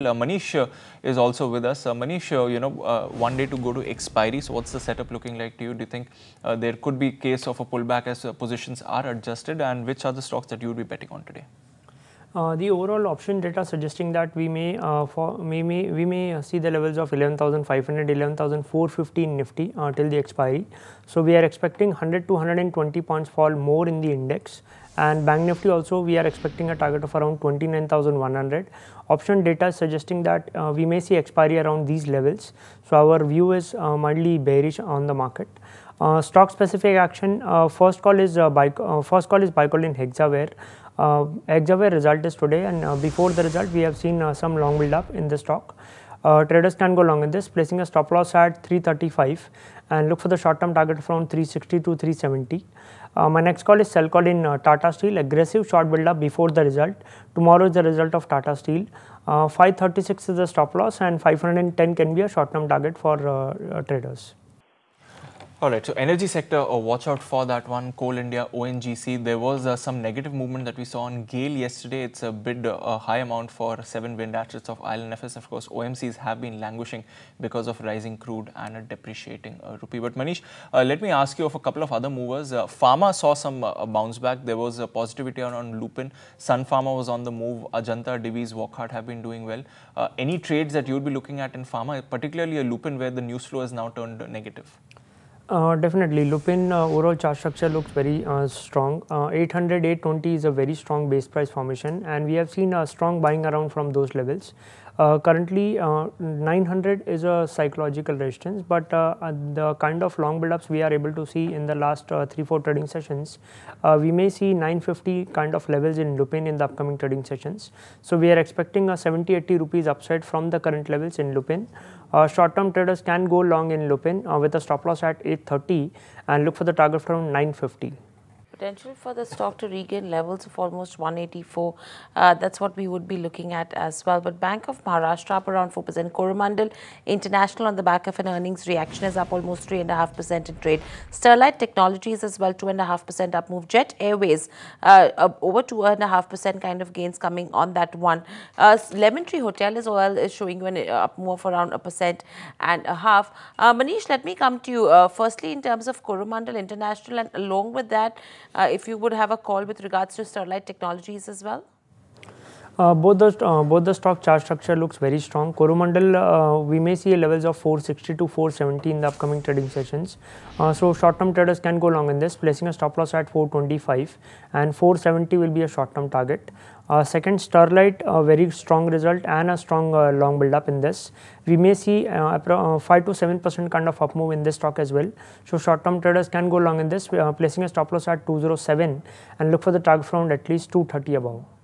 Uh, Manish uh, is also with us. Uh, Manish, uh, you know, uh, one day to go to expiry. So, what's the setup looking like to you? Do you think uh, there could be case of a pullback as positions are adjusted, and which are the stocks that you would be betting on today? Uh, the overall option data suggesting that we may uh, for may, may we may uh, see the levels of 11500 11450 nifty uh, till the expiry so we are expecting 100 to 120 points fall more in the index and bank nifty also we are expecting a target of around 29100 option data suggesting that uh, we may see expiry around these levels so our view is mildly bearish on the market uh, stock specific action uh, first call is uh, by, uh, first call is bicol in hexaware. Uh, hexaware result is today and before the result we have seen some long build up in the stock. Uh, traders can go long in this placing a stop loss at 335 and look for the short term target from 360 to 370. Uh, my next call is sell call in uh, Tata Steel aggressive short build up before the result. Tomorrow is the result of Tata Steel. 536 is the stop loss and 510 can be a short term target for traders. All right, so energy sector, uh, watch out for that one, Coal India, ONGC. There was uh, some negative movement that we saw on GAIL yesterday. It's a bid, uh, a high amount for seven wind assets of FS. Of course, OMCs have been languishing because of rising crude and a depreciating uh, rupee. But Manish, uh, let me ask you of a couple of other movers. Pharma saw some bounce back. There was a positivity on, on Lupin. Sun Pharma was on the move. Ajanta, Divi's, Walkhart have been doing well. any trades that you would be looking at in Pharma, particularly a Lupin where the news flow has now turned negative? Uh, definitely, Lupin uh, overall chart structure looks very uh, strong. Uh, 800, 820 is a very strong base price formation, and we have seen a strong buying around from those levels. Uh, currently uh, 900 is a psychological resistance but uh, the kind of long buildups we are able to see in the last 3-4 trading sessions, we may see 950 kind of levels in Lupin in the upcoming trading sessions. So we are expecting a 70-80 rupees upside from the current levels in Lupin. Uh, short term traders can go long in Lupin uh, with a stop loss at 830 and look for the target from 950 potential for the stock to regain levels of almost 184. Uh, that's what we would be looking at as well. But Bank of Maharashtra up around 4%. Coromandel International on the back of an earnings reaction is up almost 3.5% in trade. Sterlite Technologies as well 2.5% up move. Jet Airways uh, over 2.5% kind of gains coming on that one. Uh, Lemon Tree Hotel as well is showing you an uh, up move of around a percent and a half. Uh, Manish, let me come to you. Uh, firstly, in terms of Coromandel International and along with that, uh, if you would have a call with regards to Starlight Technologies as well? Uh, both the uh, both the stock chart structure looks very strong. Coromandel, uh, we may see levels of 460 to 470 in the upcoming trading sessions. Uh, so short-term traders can go long in this, placing a stop loss at 425 and 470 will be a short-term target. Uh, second, Starlight, a very strong result and a strong long build-up in this. We may see 5 to 7 percent kind of up move in this stock as well. So short-term traders can go long in this, placing a stop loss at 207 and look for the target from at least 230 above.